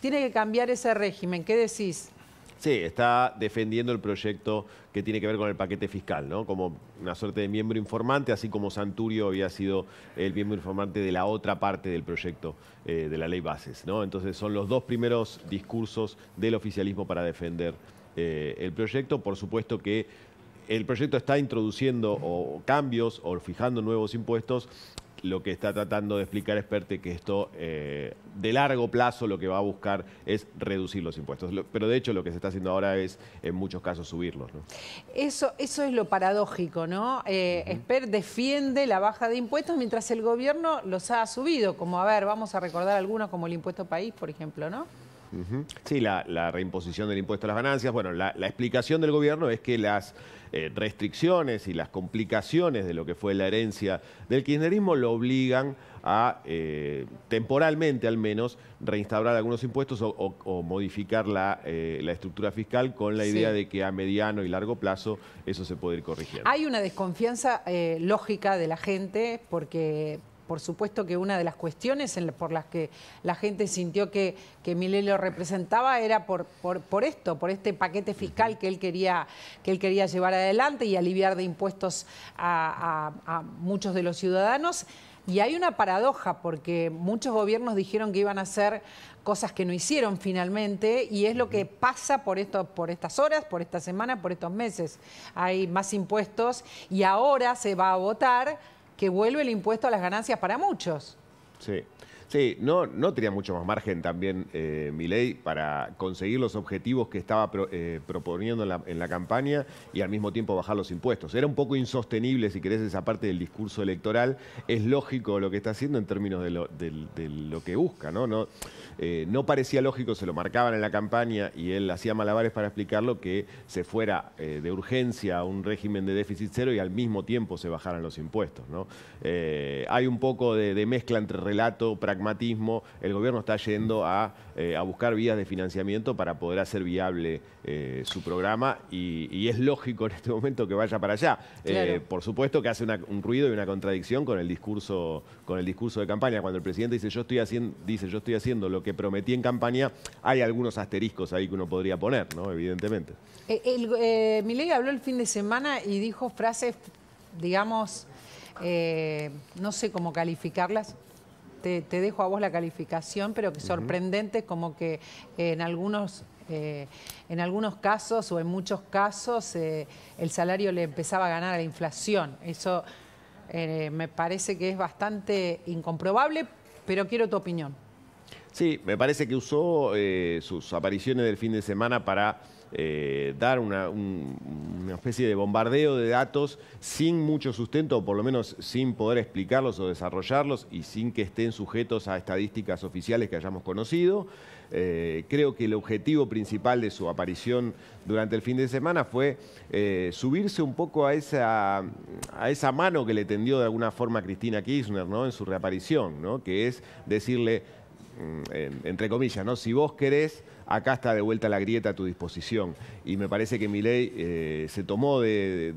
tiene que cambiar ese régimen. ¿Qué decís? Sí, está defendiendo el proyecto que tiene que ver con el paquete fiscal, ¿no? Como una suerte de miembro informante, así como Santurio había sido el miembro informante de la otra parte del proyecto eh, de la ley bases, ¿no? Entonces son los dos primeros discursos del oficialismo para defender eh, el proyecto. Por supuesto que el proyecto está introduciendo cambios o fijando nuevos impuestos lo que está tratando de explicar es que esto eh, de largo plazo lo que va a buscar es reducir los impuestos. pero de hecho lo que se está haciendo ahora es en muchos casos subirlos. ¿no? Eso, eso es lo paradójico, ¿no? Eh, defiende la baja de impuestos mientras el gobierno los ha subido, como a ver, vamos a recordar algunos como el impuesto país, por ejemplo, ¿no? Sí, la, reimposición del impuesto a las ganancias. Bueno, la, explicación del gobierno es que las eh, restricciones y las complicaciones de lo que fue la herencia del kirchnerismo lo obligan a, eh, temporalmente al menos, reinstaurar algunos impuestos o, modificar eh, la, estructura fiscal con la idea de que a mediano y largo plazo eso se puede ir corrigiendo. Hay una desconfianza lógica de la gente porque por supuesto que una de las cuestiones por las que la gente sintió que, que lo representaba era por, por, esto, por este paquete fiscal que él quería, que él quería llevar adelante y aliviar de impuestos a, muchos de los ciudadanos. Y hay una paradoja, porque muchos gobiernos dijeron que iban a hacer cosas que no hicieron finalmente, y es lo que pasa por, esto, por estas horas, por esta semana, por estos meses. Hay más impuestos y ahora se va a votar que vuelve el impuesto a las ganancias para muchos. Sí. Sí, no, no tenía mucho más margen también eh, ley para conseguir los objetivos que estaba eh, proponiendo en la, campaña y al mismo tiempo bajar los impuestos. Era un poco insostenible, si querés, esa parte del discurso electoral. Es lógico lo que está haciendo en términos de lo, que busca, ¿no? Eh, no, parecía lógico, se lo marcaban en la campaña y él hacía malabares para explicarlo, que se fuera eh, de urgencia a un régimen de déficit cero y al mismo tiempo se bajaran los impuestos, hay un poco de, de mezcla entre relato, práctica pragmatismo, el gobierno está yendo eh, a, buscar vías de financiamiento para poder hacer viable eh, su programa y, es lógico en este momento que vaya para allá. Eh, por supuesto que hace un ruido y una contradicción con el discurso, con el discurso de campaña. Cuando el presidente dice yo estoy haciendo, dice yo estoy haciendo lo que prometí en campaña, hay algunos asteriscos ahí que uno podría poner, ¿no? Evidentemente. Milei habló el fin de semana y dijo frases, digamos, no sé cómo calificarlas, te, dejo a vos la calificación, pero que sorprendente, como que eh, en algunos eh, en algunos casos o en muchos casos eh, el salario le empezaba a ganar a la inflación. Eso me parece que es bastante incomprobable, pero quiero tu opinión. Sí, me parece que usó sus apariciones del fin de semana para eh, dar una, especie de bombardeo de datos sin mucho sustento, o por lo menos sin poder explicarlos o desarrollarlos y sin que estén sujetos a estadísticas oficiales que hayamos conocido. Eh, creo que el objetivo principal de su aparición durante el fin de semana fue eh, subirse un poco a esa, a esa mano que le tendió de alguna forma Cristina Kirchner en su reaparición, que es decirle, mm, entre comillas, ¿no? si vos querés acá está de vuelta la grieta a tu disposición. Y me parece que Milei ley eh, se tomó de,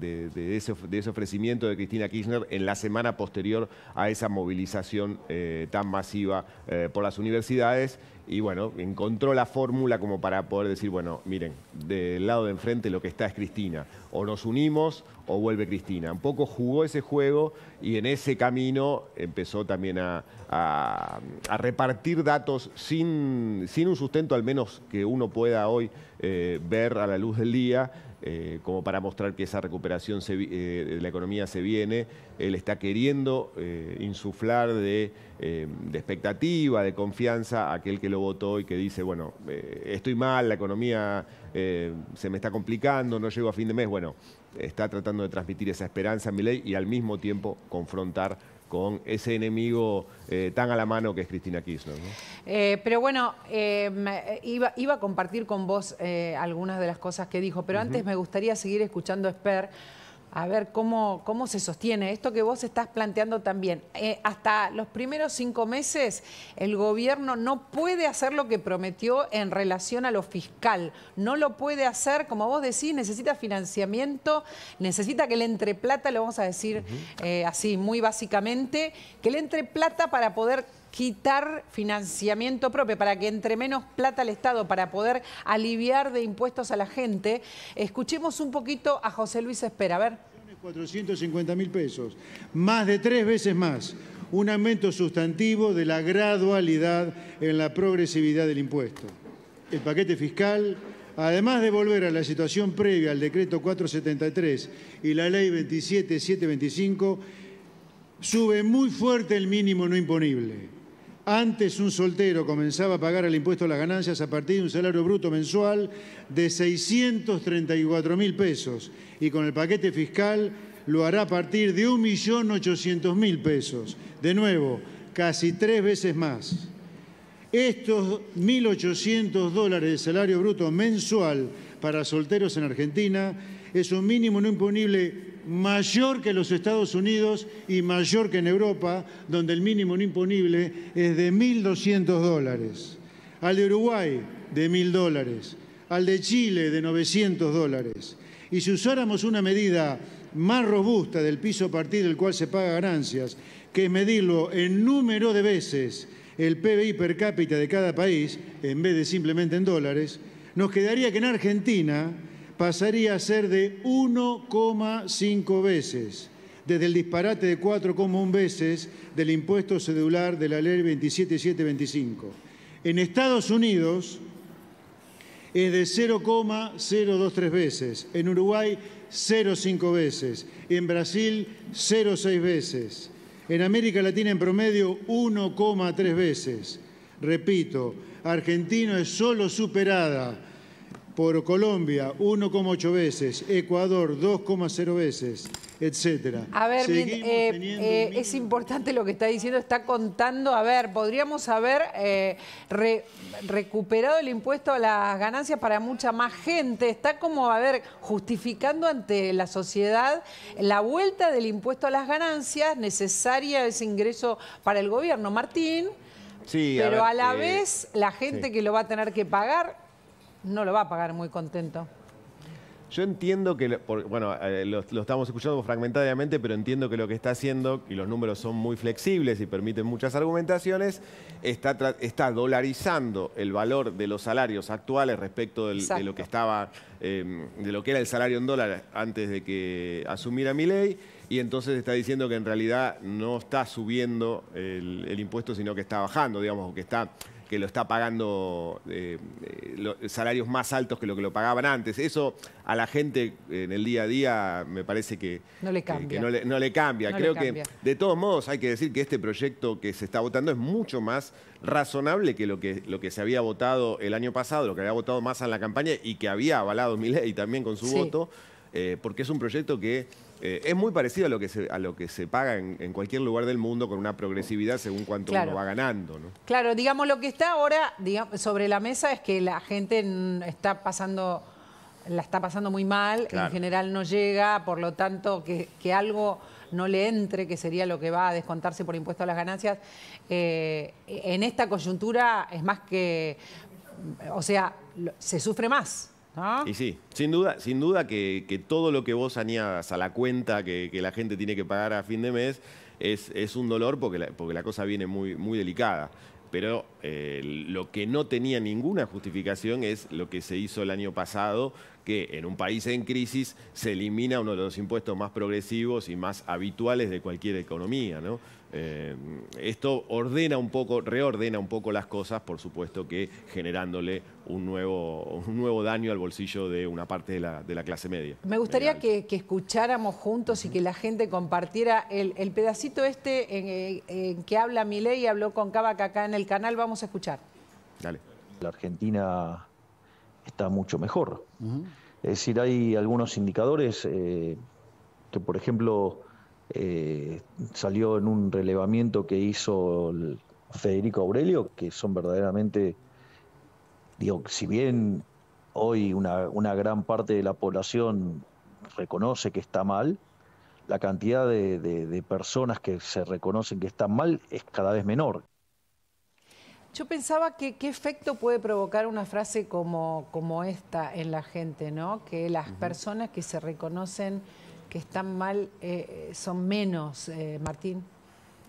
ese, ofrecimiento de Cristina Kirchner en la semana posterior a esa movilización eh, tan masiva eh, por las universidades y bueno, encontró la fórmula como para poder decir, bueno, miren, del lado de enfrente lo que está es Cristina, o nos unimos o vuelve Cristina. Un poco jugó ese juego y en ese camino empezó también a, repartir datos sin, sin, un sustento al menos que uno pueda hoy eh, ver a la luz del día eh, como para mostrar que esa recuperación eh, de la economía se viene. Él está queriendo eh, insuflar de, de, expectativa, de confianza a aquel que lo votó y que dice, bueno, estoy mal, la economía se me está complicando, no llego a fin de mes. Bueno, está tratando de transmitir esa esperanza a mi ley y al mismo tiempo confrontar con ese enemigo eh, tan a la mano que es Cristina Kirchner. Eh, pero bueno, em, iba, a compartir con vos eh, algunas de las cosas que dijo, pero antes me gustaría seguir escuchando a Esper a ver cómo, cómo se sostiene esto que vos estás planteando también. Eh, hasta los primeros cinco meses el gobierno no puede hacer lo que prometió en relación a lo fiscal. No lo puede hacer, como vos decís, necesita financiamiento, necesita que le entre plata, lo vamos a decir eh, así muy básicamente, que le entre plata para poder quitar financiamiento propio, para que entre menos plata al Estado, para poder aliviar de impuestos a la gente. Escuchemos un poquito a José Luis Espera, a ver. 450 mil pesos, más de tres veces más. Un aumento sustantivo de la gradualidad en la progresividad del impuesto. El paquete fiscal, además de volver a la situación previa al decreto 473 y la ley 27725, sube muy fuerte el mínimo no imponible antes un soltero comenzaba a pagar el impuesto a las ganancias a partir de un salario bruto mensual de 634 mil pesos y con el paquete fiscal lo hará a partir de 1.800.000 pesos. De nuevo, casi tres veces más. Estos 1.800 dólares de salario bruto mensual para solteros en Argentina es un mínimo no imponible mayor que los Estados Unidos y mayor que en Europa, donde el mínimo no imponible es de 1.200 dólares, al de Uruguay de 1.000 dólares, al de Chile de 900 dólares. Y si usáramos una medida más robusta del piso a partir del cual se paga ganancias, que es medirlo en número de veces el PBI per cápita de cada país, en vez de simplemente en dólares, nos quedaría que en Argentina pasaría a ser de 1,5 veces, desde el disparate de 4,1 veces del impuesto cedular de la ley 27725. En Estados Unidos es de 0,023 veces, en Uruguay 0,5 veces, en Brasil 0,6 veces, en América Latina en promedio 1,3 veces. Repito, Argentina es solo superada por Colombia 1,8 veces, Ecuador 2,0 veces, etcétera. A ver, eh, eh, es importante lo que está diciendo, está contando, a ver, podríamos haber eh, recuperado el impuesto a las ganancias para mucha más gente, está como, a ver, justificando ante la sociedad la vuelta del impuesto a las ganancias, necesaria ese ingreso para el gobierno. Martín, sí, pero a, la vez la gente que lo va a tener que pagar no lo va a pagar muy contento. Yo entiendo que, bueno, eh, lo, estamos escuchando fragmentariamente, pero entiendo que lo que está haciendo, y los números son muy flexibles y permiten muchas argumentaciones, está, está dolarizando el valor de los salarios actuales respecto de lo que estaba, em, de lo que era el salario en dólares antes de que asumiera mi ley, y entonces está diciendo que en realidad no está subiendo el, impuesto, sino que está bajando, digamos, que está que lo está pagando eh, eh, salarios más altos que lo que lo pagaban antes. Eso a la gente en el día a día me parece que no le cambia. Creo que de todos modos hay que decir que este proyecto que se está votando es mucho más razonable que lo que, lo que se había votado el año pasado, lo que había votado más en la campaña y que había avalado y también con su voto. Eh, porque es un proyecto que eh, es muy parecido a lo que se, a lo que se paga en, cualquier lugar del mundo con una progresividad según cuánto uno va ganando. ¿no? Claro, digamos, lo que está ahora sobre la mesa es que la gente está pasando la está pasando muy mal, en general no llega, por lo tanto que, algo no le entre, que sería lo que va a descontarse por impuesto a las ganancias, eh, en esta coyuntura es más que, o sea, se sufre más. Y sí, sin duda, sin duda que, todo lo que vos añadas a la cuenta que, la gente tiene que pagar a fin de mes es, es un dolor porque la, porque la cosa viene muy, muy delicada. Pero eh, lo que no tenía ninguna justificación es lo que se hizo el año pasado, que en un país en crisis se elimina uno de los impuestos más progresivos y más habituales de cualquier economía. ¿no? Eh, esto ordena un poco, reordena un poco las cosas, por supuesto que generándole un nuevo, un nuevo daño al bolsillo de una parte de la, clase media. Me gustaría que, escucháramos juntos y que la gente compartiera el, pedacito este eh, en, que habla Milei, habló con Cavaca acá en el canal, vamos a escuchar. Dale. La Argentina está mucho mejor. Es decir, hay algunos indicadores eh, que, por ejemplo, eh, salió en un relevamiento que hizo Federico Aurelio, que son verdaderamente, digo, si bien hoy una, gran parte de la población reconoce que está mal, la cantidad de, de personas que se reconocen que están mal es cada vez menor. Yo pensaba que qué efecto puede provocar una frase como, como esta en la gente, ¿no? Que las personas que se reconocen que están mal eh, son menos, eh, Martín.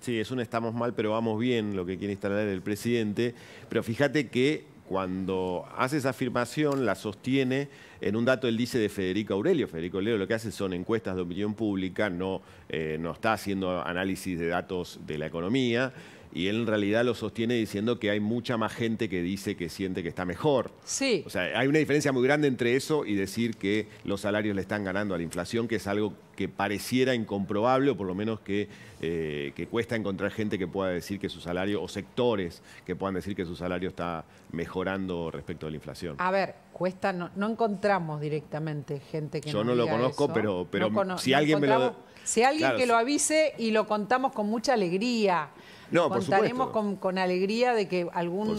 Sí, es un estamos mal pero vamos bien, lo que quiere instalar el presidente. Pero fíjate que cuando hace esa afirmación, la sostiene en un dato, él dice de Federico Aurelio. Federico Aurelio lo que hace son encuestas de opinión pública, no, eh, no está haciendo análisis de datos de la economía y él en realidad lo sostiene diciendo que hay mucha más gente que dice que siente que está mejor. Sí. O sea, hay una diferencia muy grande entre eso y decir que los salarios le están ganando a la inflación, que es algo que pareciera incomprobable o por lo menos que, eh, cuesta encontrar gente que pueda decir que su salario o sectores que puedan decir que su salario está mejorando respecto a la inflación. A ver, cuesta, no, encontramos directamente gente que... Yo no, lo conozco, pero, pero si alguien me lo... Si alguien que lo avise y lo contamos con mucha alegría. No, Contaremos Con, alegría de que algún,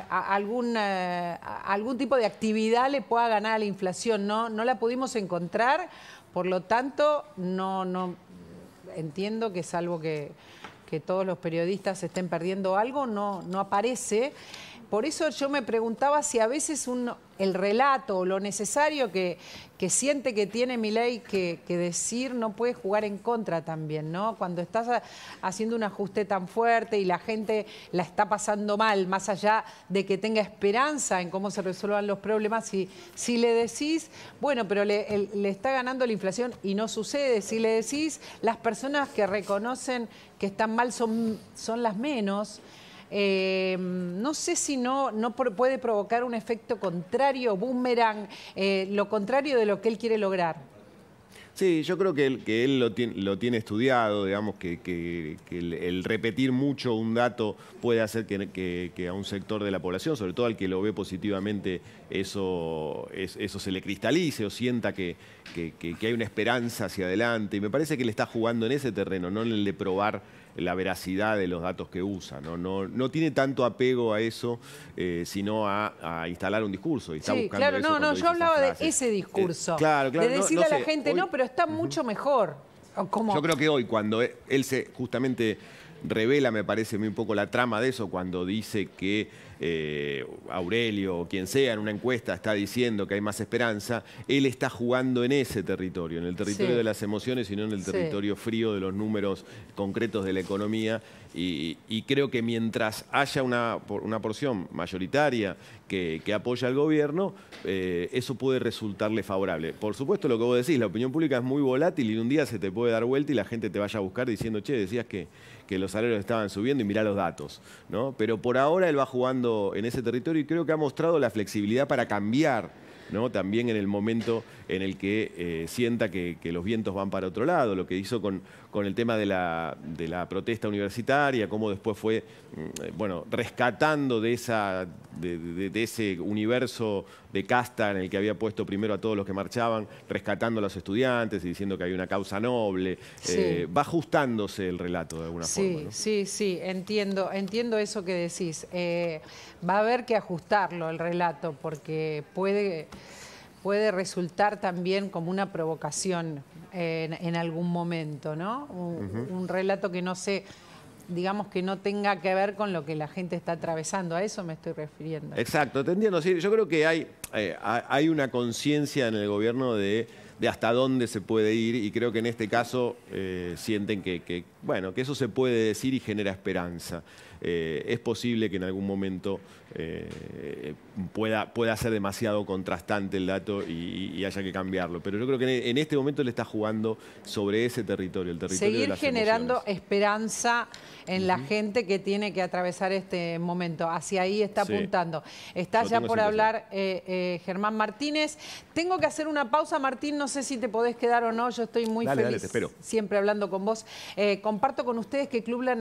algún, eh, algún tipo de actividad le pueda ganar a la inflación. No, no la pudimos encontrar, por lo tanto, no, no entiendo que salvo que, que todos los periodistas estén perdiendo algo, no, no aparece. Por eso yo me preguntaba si a veces el relato o lo necesario que, siente que tiene mi ley que, decir no puede jugar en contra también, ¿no? Cuando estás haciendo un ajuste tan fuerte y la gente la está pasando mal, más allá de que tenga esperanza en cómo se resuelvan los problemas, si, le decís, bueno, pero le, está ganando la inflación y no sucede, si le decís, las personas que reconocen que están mal son, son las menos. Eh, no sé si no, puede provocar un efecto contrario, boomerang, eh, lo contrario de lo que él quiere lograr. Sí, yo creo que él, lo, tiene, estudiado, digamos, que, el, repetir mucho un dato puede hacer que, a un sector de la población, sobre todo al que lo ve positivamente, eso, eso se le cristalice o sienta que, hay una esperanza hacia adelante. Y me parece que le está jugando en ese terreno, no en el de probar la veracidad de los datos que usa. No, no, no tiene tanto apego a eso, eh, sino a, instalar un discurso. Y sí, claro, no, no, yo hablaba de ese discurso. Eh, de decirle a la gente, no, pero está mucho mejor. Yo creo que hoy, cuando e, él se justamente revela, me parece muy un poco la trama de eso, cuando dice que eh, Aurelio o quien sea en una encuesta está diciendo que hay más esperanza, él está jugando en ese territorio, en el territorio de las emociones y no en el territorio frío de los números concretos de la economía. Y, creo que mientras haya una, una porción mayoritaria que, apoya al gobierno, eh, eso puede resultarle favorable. Por supuesto, lo que vos decís, la opinión pública es muy volátil y un día se te puede dar vuelta y la gente te vaya a buscar diciendo, che, decías que, que los salarios estaban subiendo y mirá los datos. ¿no? Pero por ahora él va jugando en ese territorio y creo que ha mostrado la flexibilidad para cambiar también en el momento en el que eh, sienta que, los vientos van para otro lado, lo que hizo con, con el tema de la, de la protesta universitaria, cómo después fue, mm, eh, bueno, rescatando de, esa, de, ese universo de casta en el que había puesto primero a todos los que marchaban, rescatando a los estudiantes y diciendo que hay una causa noble. Eh, va ajustándose el relato de alguna forma. Sí, Sí, sí, entiendo, entiendo eso que decís. va a haber que ajustarlo el relato porque puede puede resultar también como una provocación en, algún momento, ¿no? Un, relato que no se, digamos que no tenga que ver con lo que la gente está atravesando, a eso me estoy refiriendo. Exacto, entendiendo entiendo, yo creo que hay, eh, hay una conciencia en el gobierno de, hasta dónde se puede ir y creo que en este caso eh, sienten que, bueno, que eso se puede decir y genera esperanza. Eh, es posible que en algún momento eh, pueda, pueda ser demasiado contrastante el dato y, haya que cambiarlo. Pero yo creo que en este momento le está jugando sobre ese territorio, el territorio Seguir de generando esperanza en la gente que tiene que atravesar este momento. Hacia ahí está apuntando. Está ya por hablar eh, eh, Germán Martínez. Tengo que hacer una pausa, Martín. No sé si te podés quedar o no. Yo estoy muy feliz siempre hablando con vos. comparto con ustedes que Club La